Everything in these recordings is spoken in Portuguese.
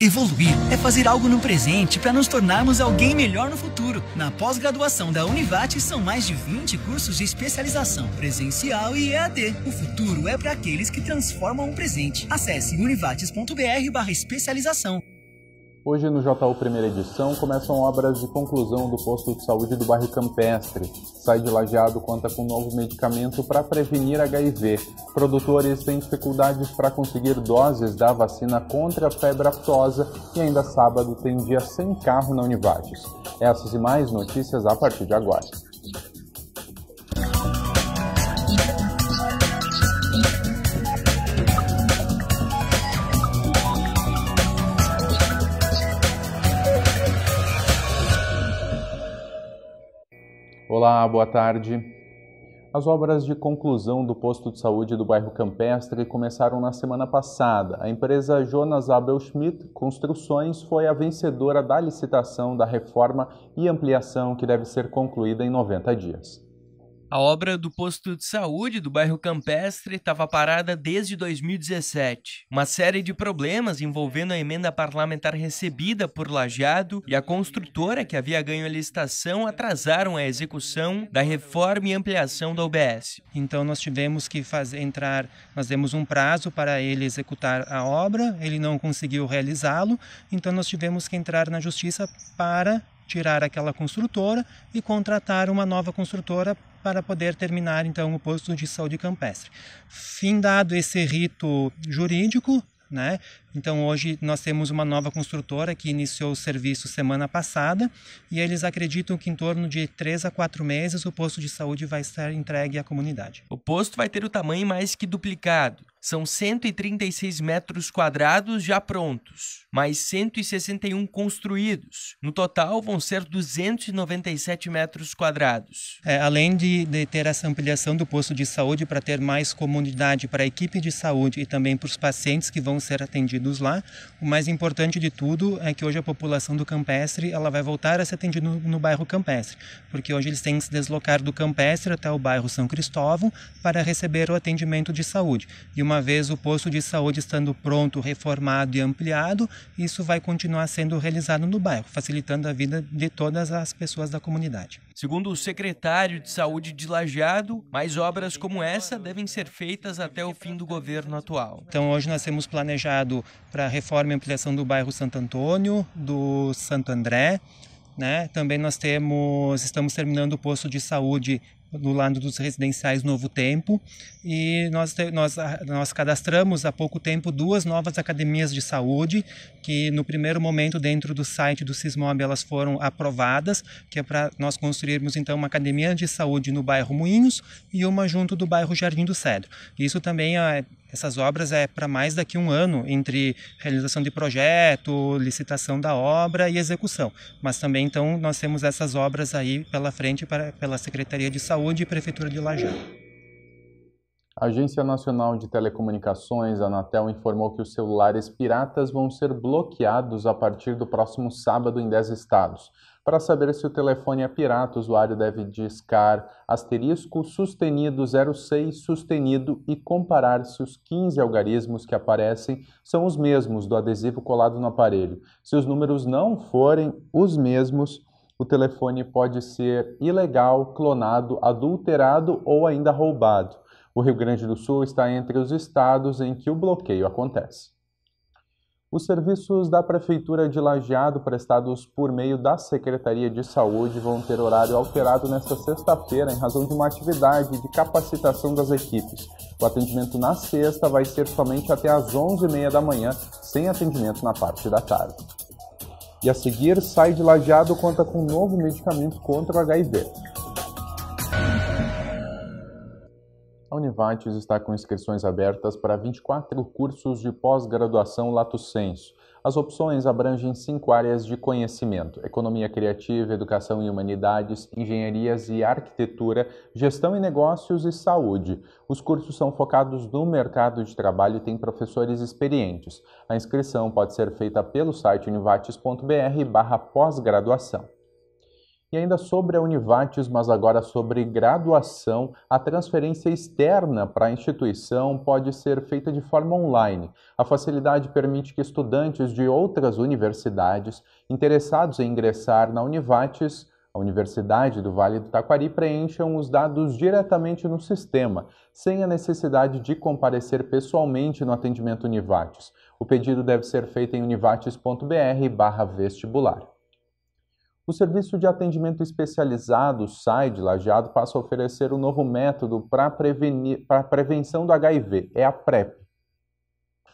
Evoluir é fazer algo no presente para nos tornarmos alguém melhor no futuro. Na pós-graduação da Univate são mais de 20 cursos de especialização presencial e EAD. O futuro é para aqueles que transformam o presente. Acesse univates.br/especialização. Hoje no JU Primeira Edição começam obras de conclusão do posto de saúde do bairro Campestre. Sai de Lajeado conta com um novo medicamento para prevenir HIV. Produtores têm dificuldades para conseguir doses da vacina contra a febre aftosa e ainda sábado tem dia sem carro na Univates. Essas e mais notícias a partir de agora. Olá, boa tarde. As obras de conclusão do posto de saúde do bairro Campestre começaram na semana passada. A empresa Jonas Abel Schmidt Construções foi a vencedora da licitação da reforma e ampliação que deve ser concluída em 90 dias. A obra do posto de saúde do bairro Campestre estava parada desde 2017. Uma série de problemas envolvendo a emenda parlamentar recebida por Lajado e a construtora que havia ganho a licitação atrasaram a execução da reforma e ampliação da UBS. Então nós tivemos que fazer entrar, nós demos um prazo para ele executar a obra, ele não conseguiu realizá-lo, então nós tivemos que entrar na justiça para tirar aquela construtora e contratar uma nova construtora para poder terminar então o posto de saúde campestre. Findado esse rito jurídico, né? Então hoje nós temos uma nova construtora que iniciou o serviço semana passada e eles acreditam que em torno de três a quatro meses o posto de saúde vai estar entregue à comunidade. O posto vai ter o tamanho mais que duplicado são 136 metros quadrados já prontos, mais 161 construídos. No total, vão ser 297 metros quadrados. É, além de, de, ter essa ampliação do posto de saúde para ter mais comunidade para a equipe de saúde e também para os pacientes que vão ser atendidos lá, o mais importante de tudo é que hoje a população do campestre ela vai voltar a ser atendida no, no bairro campestre, porque hoje eles têm que se deslocar do campestre até o bairro São Cristóvão para receber o atendimento de saúde. E uma vez o posto de saúde estando pronto, reformado e ampliado, isso vai continuar sendo realizado no bairro, facilitando a vida de todas as pessoas da comunidade. Segundo o secretário de Saúde de Lajeado, mais obras como essa devem ser feitas até o fim do governo atual. Então, hoje nós temos planejado para a reforma e ampliação do bairro Santo Antônio, do Santo André, né? Também nós temos, estamos terminando o posto de saúde do lado dos residenciais Novo Tempo e nós, nós, nós cadastramos há pouco tempo duas novas academias de saúde que no primeiro momento dentro do site do Sismob elas foram aprovadas, que é para nós construirmos então uma academia de saúde no bairro Moinhos e uma junto do bairro Jardim do Cedro. Isso também é essas obras é para mais daqui um ano, entre realização de projeto, licitação da obra e execução. Mas também, então, nós temos essas obras aí pela frente para, pela Secretaria de Saúde e Prefeitura de Lajado. A Agência Nacional de Telecomunicações, a Anatel, informou que os celulares piratas vão ser bloqueados a partir do próximo sábado em 10 estados. Para saber se o telefone é pirata, o usuário deve discar asterisco sustenido 06 sustenido e comparar se os 15 algarismos que aparecem são os mesmos do adesivo colado no aparelho. Se os números não forem os mesmos, o telefone pode ser ilegal, clonado, adulterado ou ainda roubado. O Rio Grande do Sul está entre os estados em que o bloqueio acontece. Os serviços da Prefeitura de Lajeado prestados por meio da Secretaria de Saúde vão ter horário alterado nesta sexta-feira em razão de uma atividade de capacitação das equipes. O atendimento na sexta vai ser somente até às 11h30 da manhã, sem atendimento na parte da tarde. E a seguir, sai de Lajeado conta com um novo medicamento contra o HIV. Univates está com inscrições abertas para 24 cursos de pós-graduação Lato Senso. As opções abrangem cinco áreas de conhecimento: economia criativa, educação e humanidades, engenharias e arquitetura, gestão e negócios e saúde. Os cursos são focados no mercado de trabalho e têm professores experientes. A inscrição pode ser feita pelo site univates.br/pós-graduação e ainda sobre a Univates, mas agora sobre graduação, a transferência externa para a instituição pode ser feita de forma online. A facilidade permite que estudantes de outras universidades interessados em ingressar na Univates a Universidade do Vale do Taquari preencham os dados diretamente no sistema, sem a necessidade de comparecer pessoalmente no atendimento Univates. O pedido deve ser feito em univates.br/vestibular. O Serviço de Atendimento Especializado, o SAI de Lajeado, passa a oferecer um novo método para a prevenção do HIV, é a PrEP.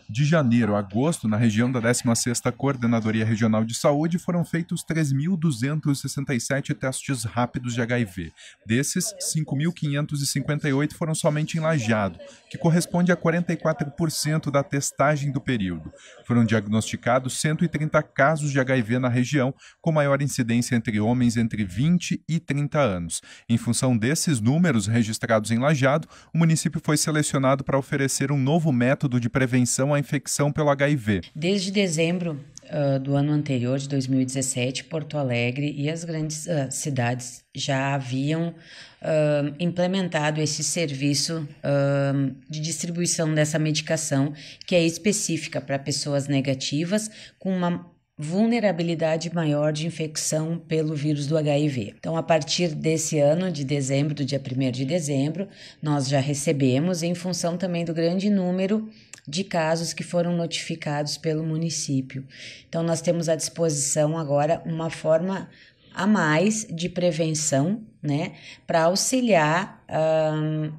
De janeiro a agosto, na região da 16ª Coordenadoria Regional de Saúde, foram feitos 3.267 testes rápidos de HIV. Desses, 5.558 foram somente em Lajado, que corresponde a 44% da testagem do período. Foram diagnosticados 130 casos de HIV na região, com maior incidência entre homens entre 20 e 30 anos. Em função desses números registrados em Lajado, o município foi selecionado para oferecer um novo método de prevenção à infecção pelo HIV. Desde dezembro uh, do ano anterior, de 2017, Porto Alegre e as grandes uh, cidades já haviam uh, implementado esse serviço uh, de distribuição dessa medicação, que é específica para pessoas negativas com uma vulnerabilidade maior de infecção pelo vírus do HIV. Então, a partir desse ano, de dezembro, do dia 1 de dezembro, nós já recebemos, em função também do grande número de casos que foram notificados pelo município. Então, nós temos à disposição agora uma forma a mais de prevenção, né, para auxiliar um,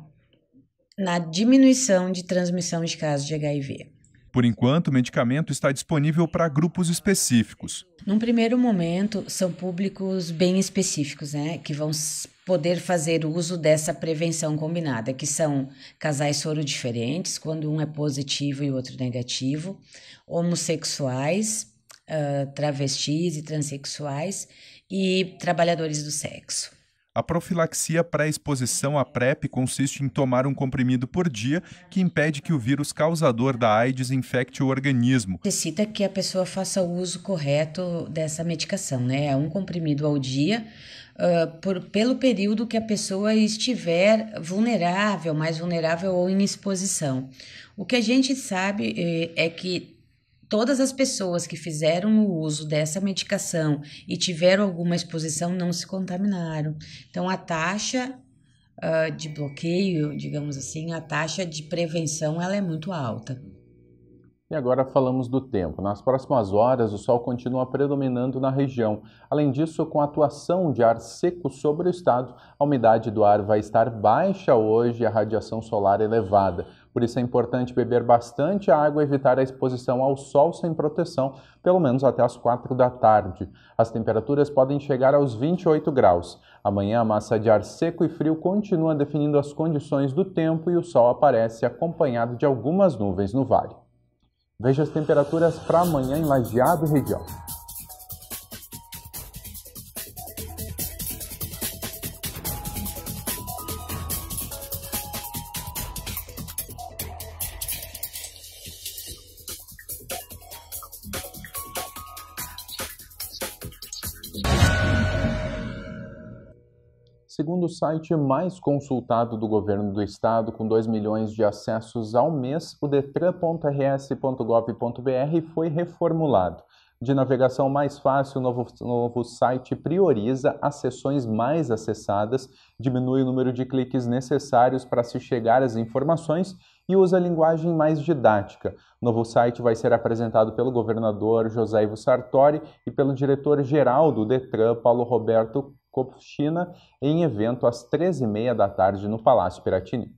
na diminuição de transmissão de casos de HIV. Por enquanto, o medicamento está disponível para grupos específicos. Num primeiro momento, são públicos bem específicos, né? Que vão poder fazer uso dessa prevenção combinada, que são casais soro diferentes, quando um é positivo e o outro negativo, homossexuais, uh, travestis e transexuais e trabalhadores do sexo. A profilaxia pré-exposição à PrEP consiste em tomar um comprimido por dia que impede que o vírus causador da AIDS infecte o organismo. Necessita que a pessoa faça o uso correto dessa medicação, né? É um comprimido ao dia ah, por, pelo período que a pessoa estiver vulnerável, mais vulnerável ou em exposição. O que a gente sabe eh, é que todas as pessoas que fizeram o uso dessa medicação e tiveram alguma exposição não se contaminaram. Então, a taxa uh, de bloqueio, digamos assim, a taxa de prevenção, ela é muito alta. E agora falamos do tempo. Nas próximas horas, o sol continua predominando na região. Além disso, com a atuação de ar seco sobre o estado, a umidade do ar vai estar baixa hoje e a radiação solar elevada. Por isso é importante beber bastante água e evitar a exposição ao sol sem proteção, pelo menos até as 4 da tarde. As temperaturas podem chegar aos 28 graus. Amanhã, a massa de ar seco e frio continua definindo as condições do tempo e o sol aparece acompanhado de algumas nuvens no vale. Veja as temperaturas para amanhã em Lajeado Região. Segundo o site mais consultado do governo do estado, com 2 milhões de acessos ao mês, o detran.rs.gov.br foi reformulado. De navegação mais fácil, o novo, novo site prioriza as seções mais acessadas, diminui o número de cliques necessários para se chegar às informações e usa linguagem mais didática. O novo site vai ser apresentado pelo governador José Ivo Sartori e pelo diretor-geral do Detran, Paulo Roberto China, em evento às 13h30 da tarde no Palácio Piratini.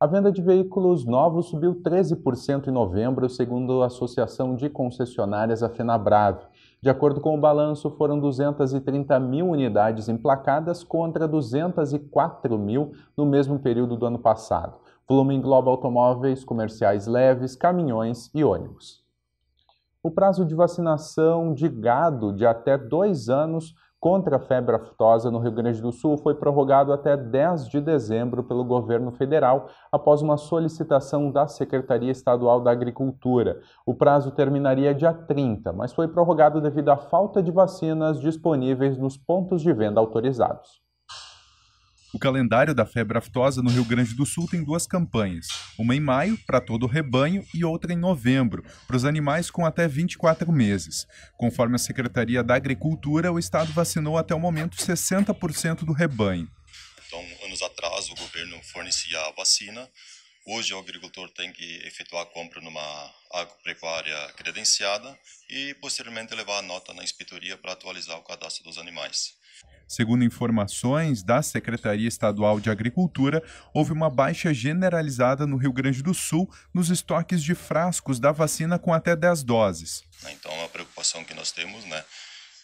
A venda de veículos novos subiu 13% em novembro, segundo a Associação de Concessionárias, a FenaBrave. De acordo com o balanço, foram 230 mil unidades emplacadas contra 204 mil no mesmo período do ano passado. Volume engloba automóveis, comerciais leves, caminhões e ônibus. O prazo de vacinação de gado de até dois anos contra a febre aftosa no Rio Grande do Sul foi prorrogado até 10 de dezembro pelo governo federal, após uma solicitação da Secretaria Estadual da Agricultura. O prazo terminaria dia 30, mas foi prorrogado devido à falta de vacinas disponíveis nos pontos de venda autorizados. O calendário da febre aftosa no Rio Grande do Sul tem duas campanhas, uma em maio, para todo o rebanho, e outra em novembro, para os animais com até 24 meses. Conforme a Secretaria da Agricultura, o estado vacinou até o momento 60% do rebanho. Então, anos atrás, o governo fornecia a vacina. Hoje, o agricultor tem que efetuar a compra numa agropecuária credenciada e, posteriormente, levar a nota na inspetoria para atualizar o cadastro dos animais. Segundo informações da Secretaria Estadual de Agricultura, houve uma baixa generalizada no Rio Grande do Sul nos estoques de frascos da vacina com até 10 doses. Né, então, é uma preocupação que nós temos, né,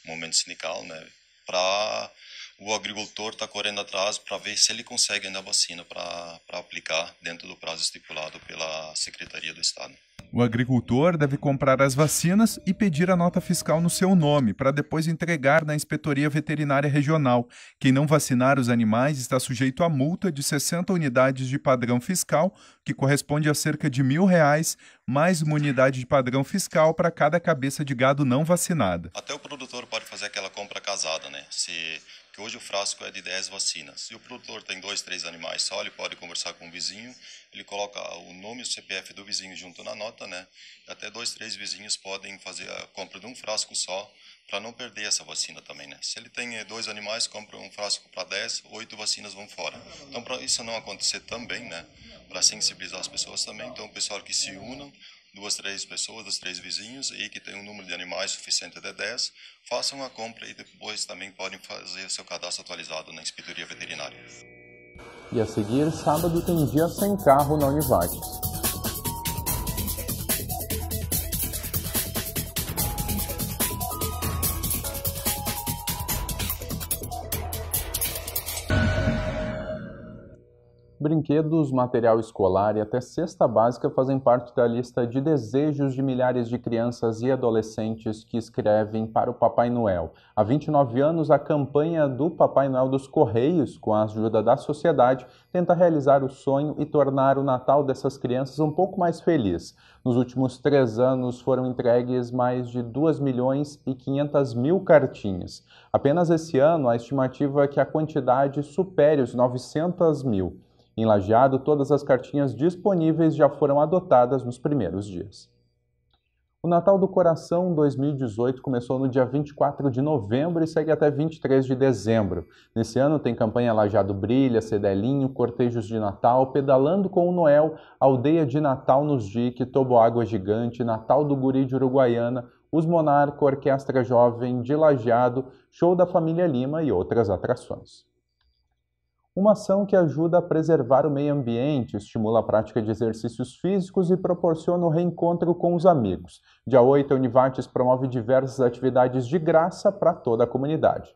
no momento sindical, né, para o agricultor tá correndo atrás para ver se ele consegue ainda a vacina para aplicar dentro do prazo estipulado pela Secretaria do Estado. O agricultor deve comprar as vacinas e pedir a nota fiscal no seu nome, para depois entregar na Inspetoria Veterinária Regional. Quem não vacinar os animais está sujeito a multa de 60 unidades de padrão fiscal, que corresponde a cerca de mil reais, mais uma unidade de padrão fiscal para cada cabeça de gado não vacinada. Até o produtor pode fazer aquela compra casada, né? Se que hoje o frasco é de 10 vacinas. Se o produtor tem dois, três animais só, ele pode conversar com o vizinho, ele coloca o nome e o CPF do vizinho junto na nota, né? Até dois, três vizinhos podem fazer a compra de um frasco só para não perder essa vacina também, né? Se ele tem eh, dois animais, compra um frasco para 10, oito vacinas vão fora. Então, para isso não acontecer também, né? Para sensibilizar as pessoas também, então o pessoal que se unam, duas, três pessoas, dos três vizinhos, e que tem um número de animais suficiente de 10, façam a compra e depois também podem fazer seu cadastro atualizado na inspetoria veterinária. E a seguir, sábado tem dia sem carro na Univates. Brinquedos, material escolar e até cesta básica fazem parte da lista de desejos de milhares de crianças e adolescentes que escrevem para o Papai Noel. Há 29 anos, a campanha do Papai Noel dos Correios, com a ajuda da sociedade, tenta realizar o sonho e tornar o Natal dessas crianças um pouco mais feliz. Nos últimos três anos, foram entregues mais de 2 milhões e 500 mil cartinhas. Apenas esse ano, a estimativa é que a quantidade supere os 900 mil. Em Lajeado, todas as cartinhas disponíveis já foram adotadas nos primeiros dias. O Natal do Coração 2018 começou no dia 24 de novembro e segue até 23 de dezembro. Nesse ano tem campanha Lajado Brilha, Cedelinho, Cortejos de Natal, Pedalando com o Noel, Aldeia de Natal nos Dique, Toboágua Gigante, Natal do Guri de Uruguaiana, Os Monarca, Orquestra Jovem, de Lajeado, Show da Família Lima e outras atrações uma ação que ajuda a preservar o meio ambiente, estimula a prática de exercícios físicos e proporciona o reencontro com os amigos. Dia 8, a Univates promove diversas atividades de graça para toda a comunidade.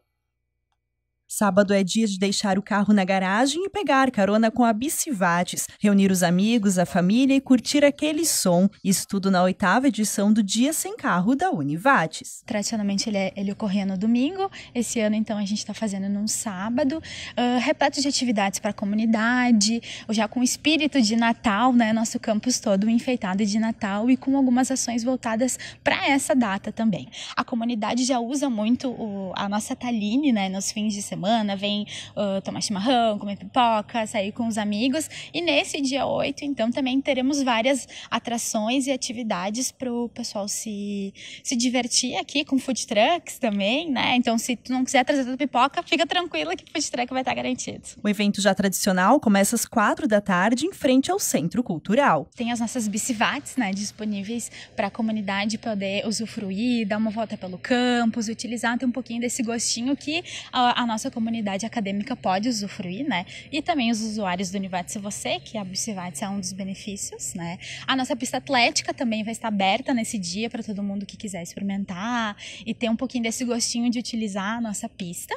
Sábado é dia de deixar o carro na garagem e pegar carona com a Bicivates, reunir os amigos, a família e curtir aquele som. Isso tudo na oitava edição do Dia Sem Carro da Univates. Tradicionalmente ele, é, ele ocorria no domingo, esse ano então a gente está fazendo num sábado, uh, repleto de atividades para a comunidade, já com o espírito de Natal, né? Nosso campus todo enfeitado de Natal e com algumas ações voltadas para essa data também. A comunidade já usa muito o, a nossa taline, né? Nos fins de semana semana, vem uh, tomar chimarrão, comer pipoca, sair com os amigos. E nesse dia 8, então, também teremos várias atrações e atividades para o pessoal se, se divertir aqui com food trucks também, né? Então, se tu não quiser trazer tua pipoca, fica tranquila que o food truck vai estar garantido. O evento já tradicional começa às quatro da tarde em frente ao Centro Cultural. Tem as nossas bicivates, né, disponíveis para a comunidade poder usufruir, dar uma volta pelo campus, utilizar até um pouquinho desse gostinho que a, a nossa nossa comunidade acadêmica pode usufruir, né? E também os usuários do Univates Você, que a Bucivates é um dos benefícios, né? A nossa pista atlética também vai estar aberta nesse dia para todo mundo que quiser experimentar e ter um pouquinho desse gostinho de utilizar a nossa pista.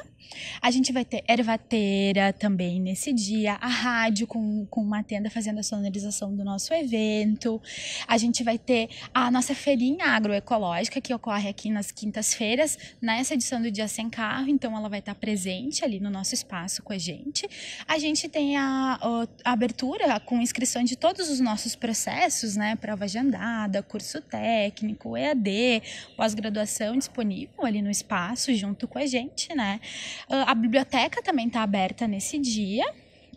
A gente vai ter ervateira também nesse dia, a rádio com, com uma tenda fazendo a sonorização do nosso evento. A gente vai ter a nossa feirinha agroecológica que ocorre aqui nas quintas-feiras, nessa edição do Dia Sem Carro, então ela vai estar presente gente ali no nosso espaço com a gente. A gente tem a, a abertura com inscrição de todos os nossos processos, né? Prova agendada, curso técnico, EAD, pós-graduação disponível ali no espaço junto com a gente, né? Ah, a biblioteca também está aberta nesse dia.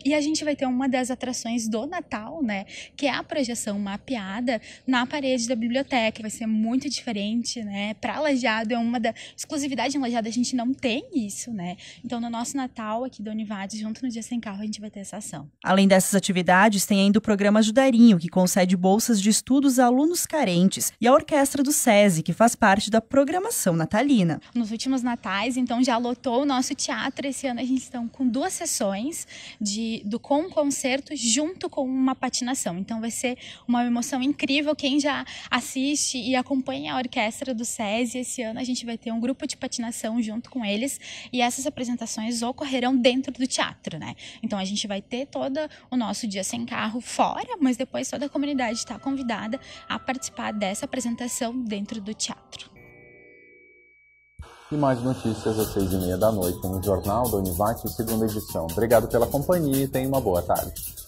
E a gente vai ter uma das atrações do Natal, né? Que é a projeção mapeada na parede da biblioteca. Vai ser muito diferente, né? Para Lajeado é uma da exclusividade em Lajeado, a gente não tem isso, né? Então, no nosso Natal aqui do Univade, junto no Dia Sem Carro, a gente vai ter essa ação. Além dessas atividades, tem ainda o programa Ajudarinho, que concede bolsas de estudos a alunos carentes, e a orquestra do SESI, que faz parte da programação natalina. Nos últimos natais, então, já lotou o nosso teatro. Esse ano a gente está com duas sessões de do com um concerto junto com uma patinação. Então vai ser uma emoção incrível. Quem já assiste e acompanha a orquestra do SESI esse ano, a gente vai ter um grupo de patinação junto com eles e essas apresentações ocorrerão dentro do teatro, né? Então a gente vai ter todo o nosso dia sem carro fora, mas depois toda a comunidade está convidada a participar dessa apresentação dentro do teatro e mais notícias às seis e meia da noite no Jornal da Univac, segunda edição. Obrigado pela companhia e tenha uma boa tarde.